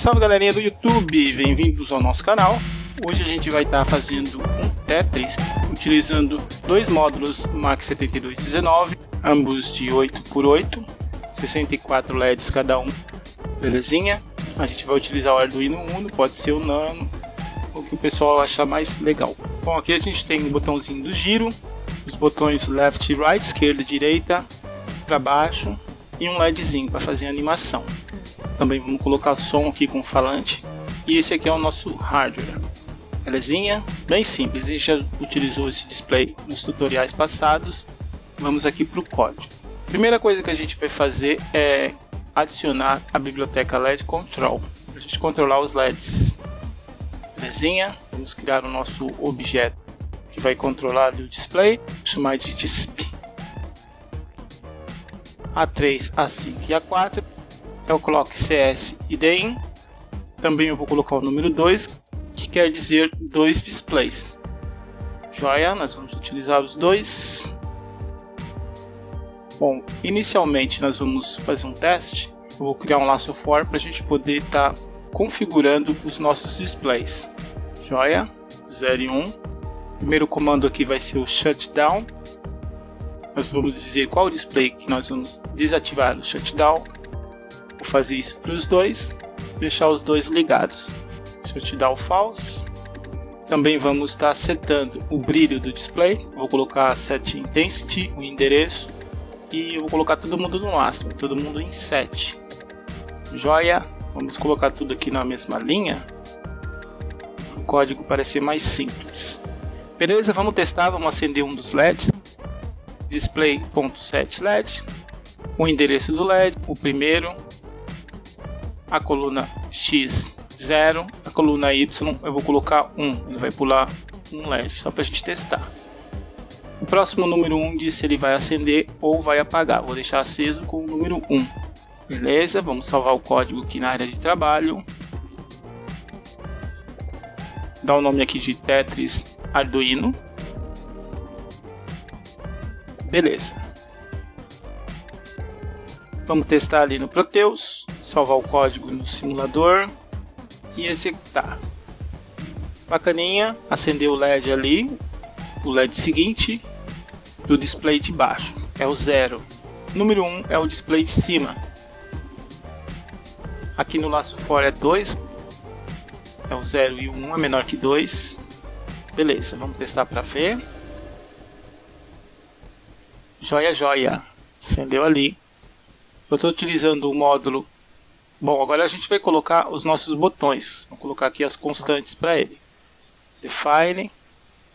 Salve galerinha do YouTube, bem-vindos ao nosso canal. Hoje a gente vai estar tá fazendo um Tetris utilizando dois módulos Max 7219, ambos de 8 por 8, 64 LEDs cada um, belezinha? A gente vai utilizar o Arduino Uno, pode ser o Nano, o que o pessoal achar mais legal. Bom, aqui a gente tem o um botãozinho do giro, os botões left, right, esquerda, direita, para baixo e um LEDzinho para fazer a animação. Também vamos colocar som aqui com o falante. E esse aqui é o nosso hardware. Belezinha? Bem simples, a gente já utilizou esse display nos tutoriais passados. Vamos aqui para o código. Primeira coisa que a gente vai fazer é adicionar a biblioteca LED Control, para a gente controlar os LEDs. Belezinha? Vamos criar o nosso objeto que vai controlar o display, chamar de DISP. A3, A5 e A4 eu é coloco CS e Também eu vou colocar o número 2, que quer dizer dois displays. Joia, nós vamos utilizar os dois. Bom, inicialmente nós vamos fazer um teste. Eu vou criar um laço for para a gente poder estar tá configurando os nossos displays. Joia, 0 e 1. Um. Primeiro comando aqui vai ser o shutdown. Nós vamos dizer qual display que nós vamos desativar o shutdown fazer isso para os dois, deixar os dois ligados. Deixa eu te dar o false. Também vamos estar tá setando o brilho do display. Vou colocar set intensity, o endereço e eu vou colocar todo mundo no máximo, todo mundo em 7. Joia. Vamos colocar tudo aqui na mesma linha. O código parecer mais simples. Beleza, vamos testar, vamos acender um dos LEDs. Display.setLED, LED, o endereço do LED, o primeiro, a coluna X 0, a coluna Y eu vou colocar 1, ele vai pular um LED, só para a gente testar. O próximo número 1 diz se ele vai acender ou vai apagar, vou deixar aceso com o número 1. Beleza, vamos salvar o código aqui na área de trabalho. Dá o nome aqui de Tetris Arduino. Beleza. Vamos testar ali no Proteus, salvar o código no simulador e executar. Bacaninha, acendeu o LED ali, o LED seguinte do display de baixo é o zero. Número 1 um é o display de cima. Aqui no laço fora é 2, é o 0 e o 1 um é menor que 2. Beleza, vamos testar para ver. Joia, joia. Acendeu ali. Eu estou utilizando o módulo. Bom, agora a gente vai colocar os nossos botões. Vou colocar aqui as constantes para ele. Define,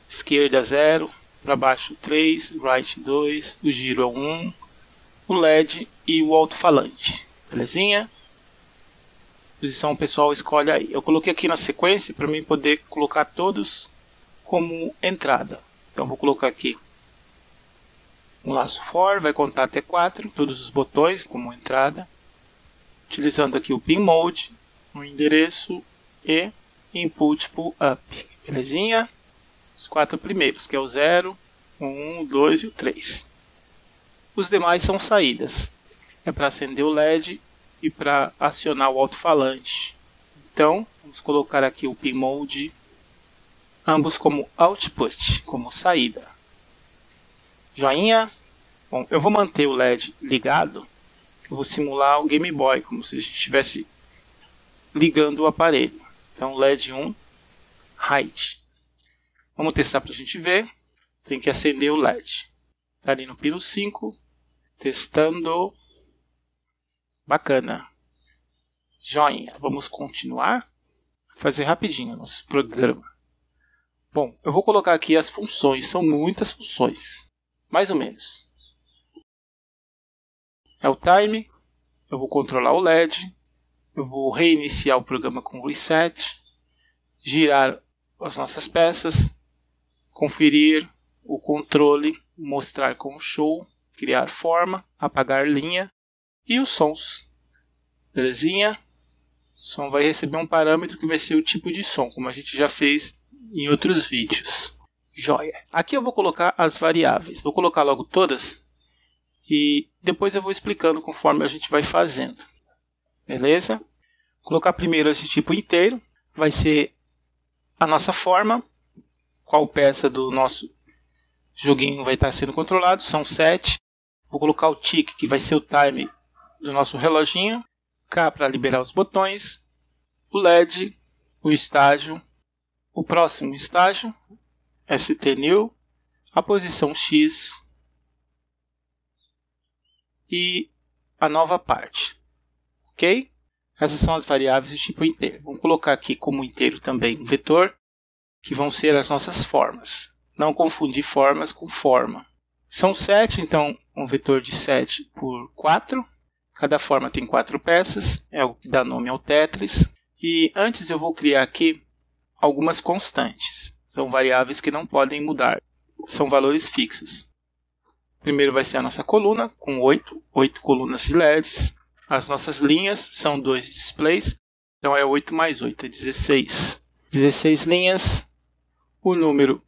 esquerda 0, para baixo 3, right 2, o giro é 1, um, o LED e o alto-falante. Belezinha? Posição pessoal escolhe aí. Eu coloquei aqui na sequência para mim poder colocar todos como entrada. Então vou colocar aqui um laço for, vai contar até 4, todos os botões como entrada, utilizando aqui o pin mode, o endereço e input pull up, belezinha? Os quatro primeiros, que é o 0, o 1, o 2 e o 3. Os demais são saídas. É para acender o LED e para acionar o alto-falante. Então, vamos colocar aqui o pin mode, ambos como output, como saída. Joinha? Bom, eu vou manter o LED ligado, eu vou simular o Game Boy, como se a gente estivesse ligando o aparelho. Então, LED 1, Height. Vamos testar para a gente ver. Tem que acender o LED. Está ali no pino 5. Testando. Bacana. Joinha. Vamos continuar. Fazer rapidinho nosso programa. Bom, eu vou colocar aqui as funções. São muitas funções mais ou menos. É o time, eu vou controlar o LED, eu vou reiniciar o programa com o reset, girar as nossas peças, conferir o controle, mostrar com show, criar forma, apagar linha e os sons. Belezinha? O som vai receber um parâmetro que vai ser o tipo de som, como a gente já fez em outros vídeos. Joia. Aqui eu vou colocar as variáveis. Vou colocar logo todas e depois eu vou explicando conforme a gente vai fazendo. Beleza? Colocar primeiro esse tipo inteiro. Vai ser a nossa forma. Qual peça do nosso joguinho vai estar sendo controlado. São sete. Vou colocar o tick, que vai ser o time do nosso reloginho. K para liberar os botões. O LED, o estágio, o próximo estágio, stnew, a posição x e a nova parte, ok? Essas são as variáveis de tipo inteiro. Vamos colocar aqui como inteiro também um vetor, que vão ser as nossas formas. Não confundir formas com forma. São sete, então um vetor de 7 por 4. Cada forma tem quatro peças, é o que dá nome ao Tetris. E antes eu vou criar aqui algumas constantes. São variáveis que não podem mudar, são valores fixos. Primeiro vai ser a nossa coluna, com 8, 8 colunas de LEDs. As nossas linhas são dois displays, então é 8 mais 8, é 16. 16 linhas. O número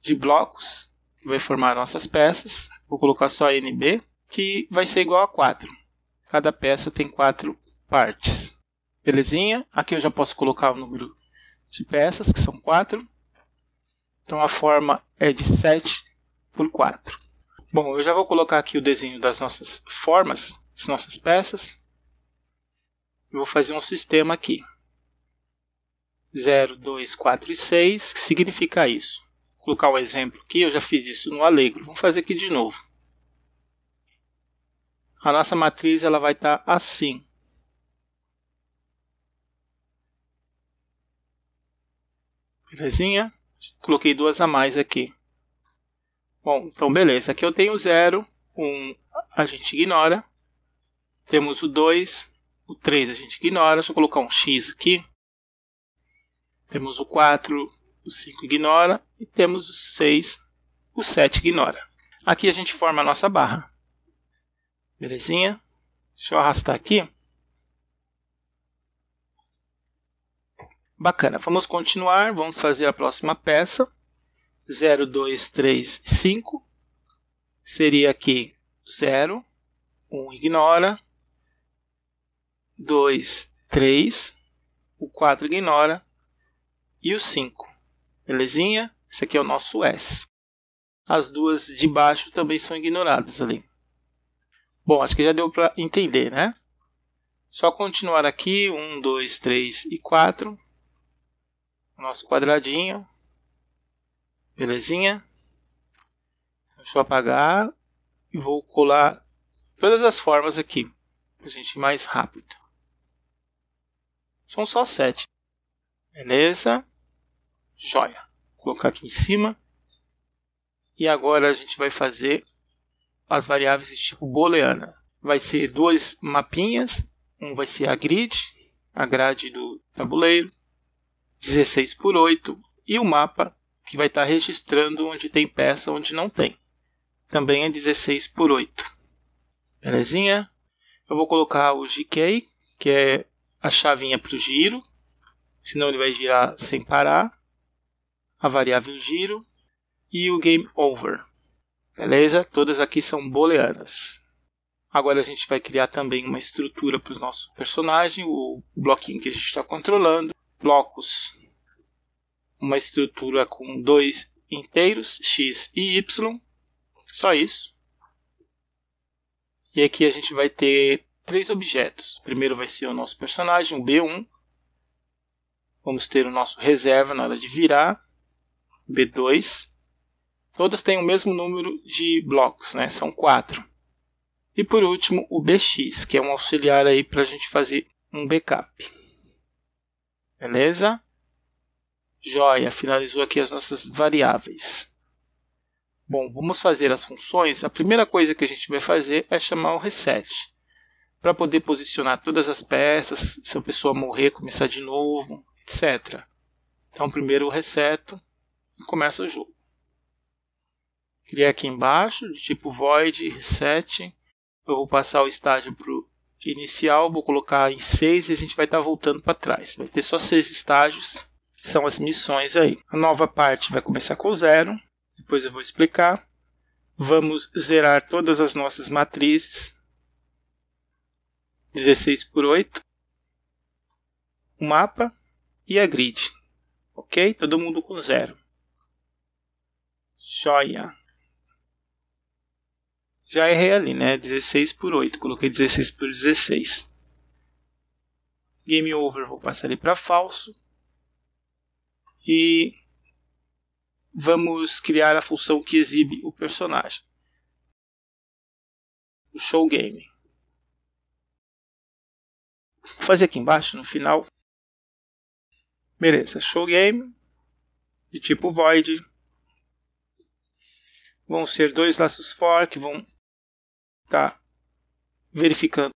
de blocos vai formar nossas peças, vou colocar só NB, que vai ser igual a 4. Cada peça tem 4 partes. Belezinha? Aqui eu já posso colocar o número de peças, que são 4. Então a forma é de 7 por 4. Bom, eu já vou colocar aqui o desenho das nossas formas, das nossas peças. Eu vou fazer um sistema aqui. 0, 2, 4 e 6, que significa isso. Vou colocar o um exemplo aqui, eu já fiz isso no Allegro. Vamos fazer aqui de novo. A nossa matriz ela vai estar tá assim. Belezinha? Coloquei duas a mais aqui. Bom, então beleza. Aqui eu tenho 0, 1 um, a gente ignora. Temos o 2, o 3 a gente ignora. Deixa eu colocar um x aqui. Temos o 4, o 5 ignora. E temos o 6, o 7 ignora. Aqui a gente forma a nossa barra. Belezinha? Deixa eu arrastar aqui. Bacana, vamos continuar, vamos fazer a próxima peça. 0, 2, 3, 5. Seria aqui 0, 1 ignora, 2, 3, o 4 ignora e o 5. Belezinha? Esse aqui é o nosso S. As duas de baixo também são ignoradas ali. Bom, acho que já deu para entender, né? Só continuar aqui, 1, 2, 3 e 4 o nosso quadradinho. Belezinha? Deixa eu apagar e vou colar todas as formas aqui, para a gente ir mais rápido. São só sete. Beleza? Joia. Vou colocar aqui em cima. E agora a gente vai fazer as variáveis de tipo booleana. Vai ser duas mapinhas, um vai ser a grid, a grade do tabuleiro, 16 por 8 e o mapa que vai estar registrando onde tem peça, onde não tem. Também é 16 por 8. Belezinha? Eu vou colocar o GK, que é a chavinha para o giro, senão ele vai girar sem parar. A variável giro e o game over. Beleza? Todas aqui são booleanas. Agora a gente vai criar também uma estrutura para o nosso personagem, o bloquinho que a gente está controlando, blocos. Uma estrutura com dois inteiros, x e y, só isso. E aqui a gente vai ter três objetos. O primeiro vai ser o nosso personagem, o B1. Vamos ter o nosso reserva na hora de virar, B2. Todas têm o mesmo número de blocos, né? são quatro. E por último, o BX, que é um auxiliar aí para a gente fazer um backup. Beleza? Joia, finalizou aqui as nossas variáveis. Bom, vamos fazer as funções. A primeira coisa que a gente vai fazer é chamar o reset. Para poder posicionar todas as peças, se a pessoa morrer, começar de novo, etc. Então, primeiro eu reseto e começa o jogo. Criar aqui embaixo, de tipo void, reset. Eu vou passar o estágio para o inicial, vou colocar em 6 e a gente vai estar tá voltando para trás. Vai ter só 6 estágios, que são as missões aí. A nova parte vai começar com 0, depois eu vou explicar. Vamos zerar todas as nossas matrizes. 16 por 8. O mapa e a grid. Ok? Todo mundo com zero. Joia! já errei ali, né? 16 por 8, coloquei 16 por 16. Game over, vou passar ele para falso. E vamos criar a função que exibe o personagem. O show game. Vou fazer aqui embaixo no final. Beleza, show game de tipo void. Vão ser dois laços for que vão está verificando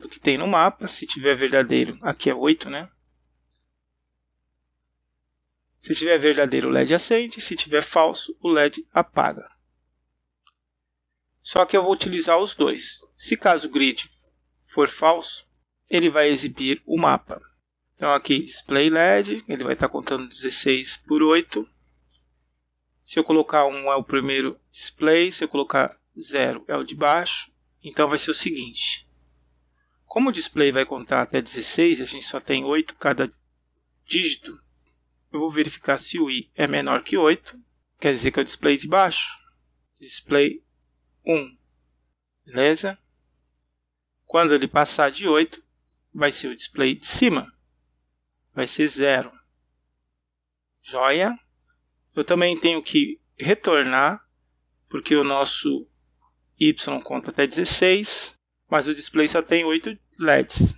o que tem no mapa. Se tiver verdadeiro, aqui é 8, né? Se tiver verdadeiro, o LED acende. Se tiver falso, o LED apaga. Só que eu vou utilizar os dois. Se caso o grid for falso, ele vai exibir o mapa. Então aqui display LED, ele vai estar contando 16 por 8. Se eu colocar um é o primeiro display, se eu colocar 0 é o de baixo, então vai ser o seguinte. Como o display vai contar até 16 e a gente só tem 8 cada dígito, eu vou verificar se o i é menor que 8, quer dizer que é o display de baixo. Display 1, beleza? Quando ele passar de 8, vai ser o display de cima, vai ser 0. Joia? Eu também tenho que retornar, porque o nosso Y conta até 16, mas o display só tem 8 LEDs.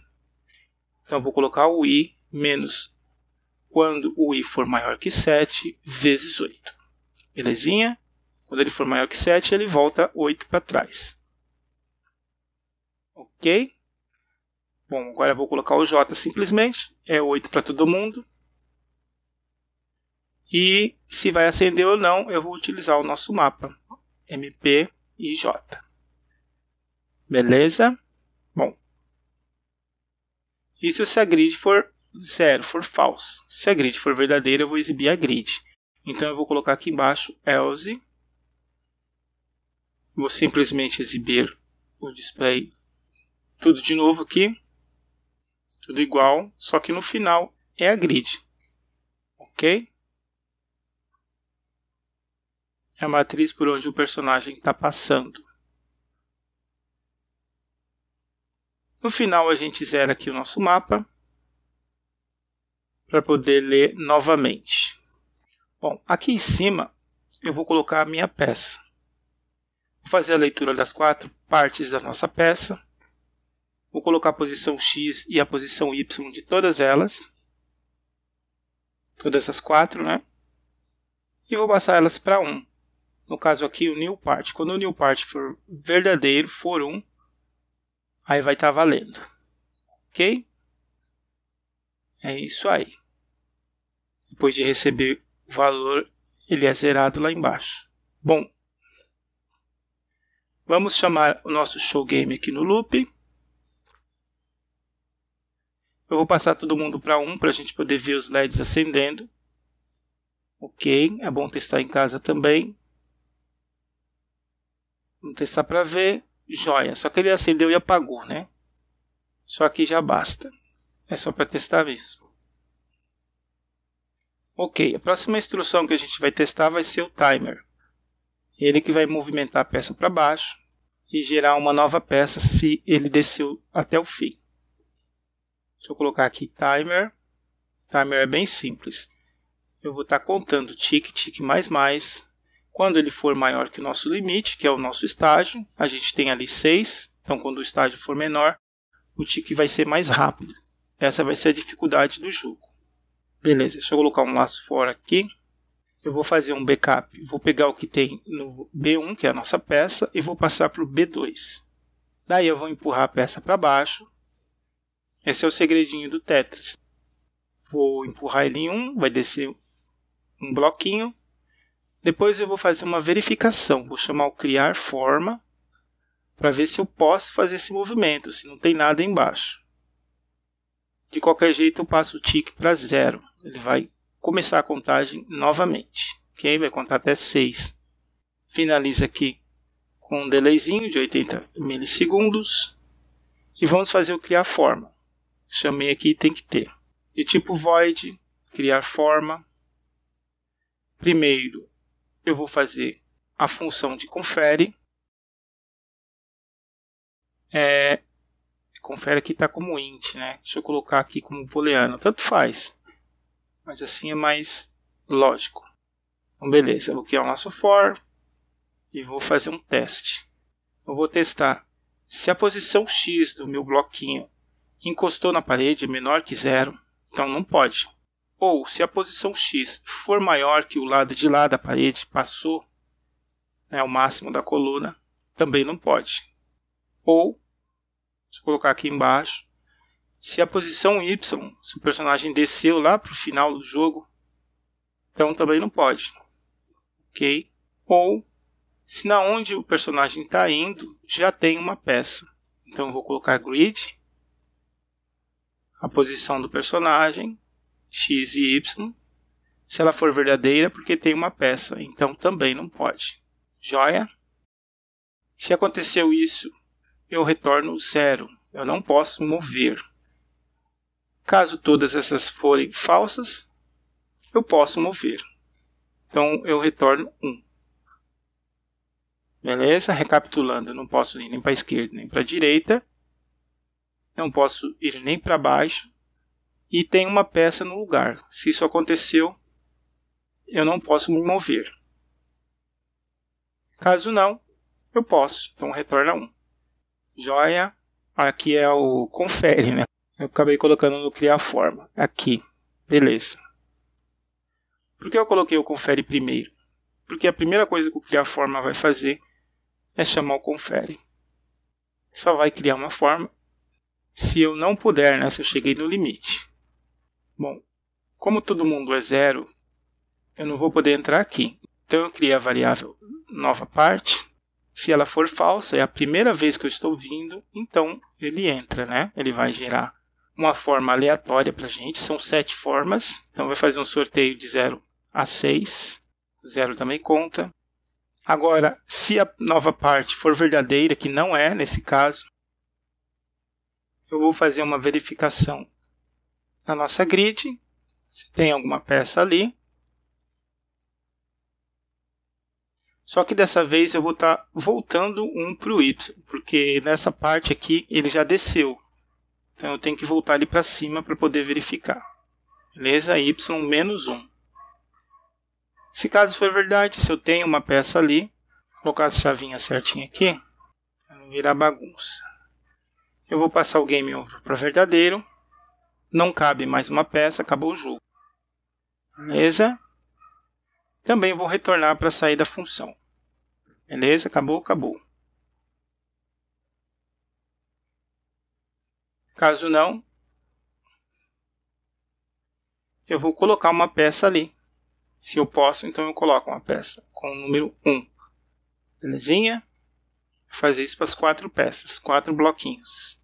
Então vou colocar o i menos quando o i for maior que 7 vezes 8. Belezinha? Quando ele for maior que 7, ele volta 8 para trás. OK? Bom, agora vou colocar o j simplesmente, é 8 para todo mundo. E se vai acender ou não, eu vou utilizar o nosso mapa. MP e J. Beleza? Bom. E se o se a grid for zero, for false? Se a grid for verdadeira, eu vou exibir a grid. Então eu vou colocar aqui embaixo else. Vou simplesmente exibir o display tudo de novo aqui. Tudo igual, só que no final é a grid. OK? é a matriz por onde o personagem está passando. No final, a gente zera aqui o nosso mapa para poder ler novamente. Bom, aqui em cima eu vou colocar a minha peça. Vou fazer a leitura das quatro partes da nossa peça. Vou colocar a posição X e a posição Y de todas elas. Todas as quatro, né? E vou passar elas para 1. No caso aqui, o new part. Quando o new part for verdadeiro, for 1, um, aí vai estar tá valendo. Ok? É isso aí. Depois de receber o valor, ele é zerado lá embaixo. Bom, vamos chamar o nosso show game aqui no loop. Eu vou passar todo mundo para 1 um, para a gente poder ver os LEDs acendendo. Ok, é bom testar em casa também. Não testar para ver. Joia. Só que ele acendeu e apagou, né? Só que já basta. É só para testar mesmo. Ok, a próxima instrução que a gente vai testar vai ser o timer. Ele que vai movimentar a peça para baixo e gerar uma nova peça se ele desceu até o fim. Deixa eu colocar aqui timer. Timer é bem simples. Eu vou estar tá contando tick, tick, mais, mais, quando ele for maior que o nosso limite, que é o nosso estágio, a gente tem ali 6. Então, quando o estágio for menor, o tique vai ser mais rápido. Essa vai ser a dificuldade do jogo. Beleza, deixa eu colocar um laço fora aqui. Eu vou fazer um backup. Vou pegar o que tem no B1, que é a nossa peça, e vou passar para o B2. Daí eu vou empurrar a peça para baixo. Esse é o segredinho do Tetris. Vou empurrar ele em um, vai descer um bloquinho. Depois eu vou fazer uma verificação, vou chamar o criar forma para ver se eu posso fazer esse movimento, se não tem nada embaixo. De qualquer jeito eu passo o tick para zero, ele vai começar a contagem novamente, ok? Vai contar até 6. Finaliza aqui com um delayzinho de 80 milissegundos e vamos fazer o criar forma. Chamei aqui tem que ter. De tipo void, criar forma. Primeiro, eu vou fazer a função de confere. É, confere aqui está como int, né? Deixa eu colocar aqui como booleano, tanto faz. Mas assim é mais lógico. Então beleza, vou criar o nosso for e vou fazer um teste. Eu vou testar se a posição x do meu bloquinho encostou na parede é menor que zero, então não pode. Ou, se a posição X for maior que o lado de lá da parede, passou né, o máximo da coluna, também não pode. Ou, se colocar aqui embaixo, se a posição Y, se o personagem desceu lá para o final do jogo, então também não pode. Ok? Ou, se na onde o personagem está indo, já tem uma peça. Então vou colocar grid, a posição do personagem, X e Y, se ela for verdadeira, porque tem uma peça, então também não pode. Joia? Se aconteceu isso, eu retorno zero. Eu não posso mover. Caso todas essas forem falsas, eu posso mover. Então eu retorno 1. Um. Beleza? Recapitulando, eu não posso ir nem para a esquerda nem para a direita. Não posso ir nem para baixo e tem uma peça no lugar. Se isso aconteceu, eu não posso me mover. Caso não, eu posso. Então retorna 1. Joia. Aqui é o confere, né? Eu acabei colocando no criar forma. Aqui. Beleza. Por que eu coloquei o confere primeiro? Porque a primeira coisa que o criar forma vai fazer é chamar o confere. Só vai criar uma forma se eu não puder, né? Se eu cheguei no limite. Bom, como todo mundo é zero, eu não vou poder entrar aqui. Então eu criei a variável nova parte. Se ela for falsa, é a primeira vez que eu estou vindo, então ele entra, né? Ele vai gerar uma forma aleatória para a gente. São sete formas. Então vai fazer um sorteio de 0 a 6. Zero também conta. Agora, se a nova parte for verdadeira, que não é nesse caso, eu vou fazer uma verificação na nossa grid, se tem alguma peça ali. Só que dessa vez eu vou estar tá voltando um para o Y, porque nessa parte aqui ele já desceu. Então eu tenho que voltar ali para cima para poder verificar. Beleza? Y menos 1. Se caso for verdade, se eu tenho uma peça ali, vou colocar essa chavinha certinha aqui, para não virar bagunça. Eu vou passar o game over para verdadeiro não cabe mais uma peça, acabou o jogo. Beleza? Também vou retornar para sair da função. Beleza? Acabou, acabou. Caso não, eu vou colocar uma peça ali. Se eu posso, então eu coloco uma peça com o número 1. Belezinha? Vou fazer isso para as quatro peças, quatro bloquinhos.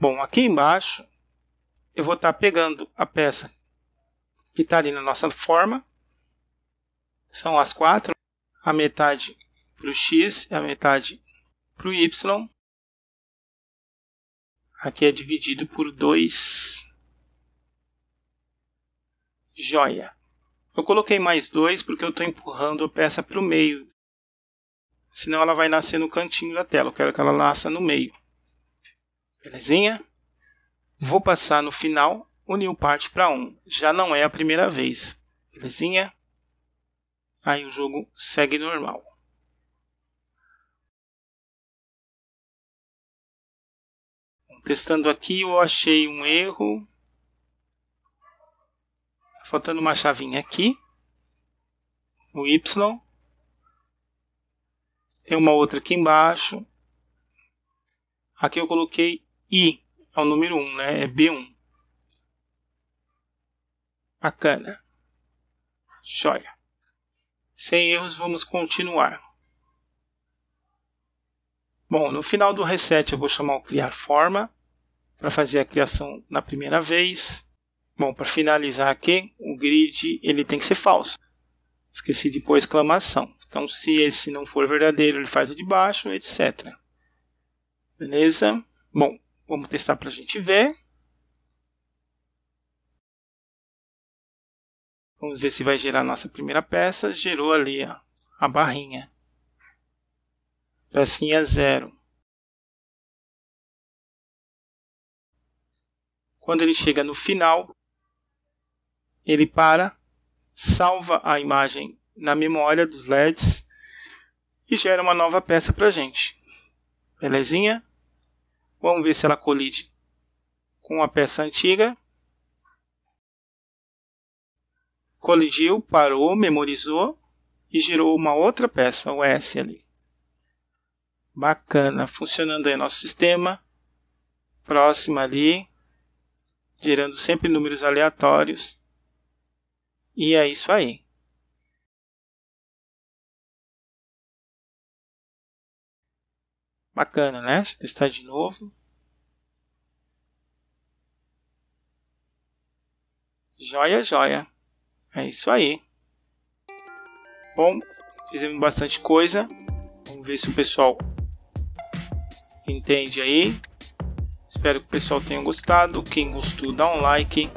Bom, aqui embaixo eu vou estar pegando a peça que está ali na nossa forma. São as quatro. A metade para o X e a metade para o Y. Aqui é dividido por 2. Joia. Eu coloquei mais dois porque eu estou empurrando a peça para o meio. Senão ela vai nascer no cantinho da tela. Eu quero que ela nasça no meio. Belezinha? Vou passar no final o new part para 1. Já não é a primeira vez. Belezinha? Aí o jogo segue normal. Testando aqui, eu achei um erro. Tá faltando uma chavinha aqui. O Y. Tem uma outra aqui embaixo. Aqui eu coloquei I é o número 1, né? É B1. Bacana. Joia. Sem erros, vamos continuar. Bom, no final do reset eu vou chamar o criar forma para fazer a criação na primeira vez. Bom, para finalizar aqui, o grid ele tem que ser falso. Esqueci de pôr exclamação. Então, se esse não for verdadeiro, ele faz o de baixo, etc. Beleza? Bom, Vamos testar para a gente ver. Vamos ver se vai gerar a nossa primeira peça. Gerou ali ó, a barrinha. Pecinha zero. Quando ele chega no final, ele para, salva a imagem na memória dos LEDs e gera uma nova peça para a gente. Belezinha? Vamos ver se ela colide com a peça antiga. Colidiu, parou, memorizou e gerou uma outra peça, o S ali. Bacana, funcionando aí nosso sistema. Próxima ali, gerando sempre números aleatórios. E é isso aí. Bacana, né? Deixa eu testar de novo. Joia, joia. É isso aí. Bom, fizemos bastante coisa. Vamos ver se o pessoal entende aí. Espero que o pessoal tenha gostado. Quem gostou, dá um like.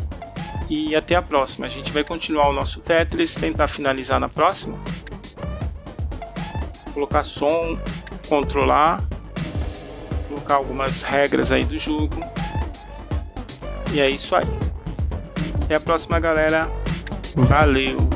E até a próxima. A gente vai continuar o nosso Tetris, tentar finalizar na próxima. Colocar som, controlar colocar algumas regras aí do jogo. E é isso aí. Até a próxima, galera. Valeu!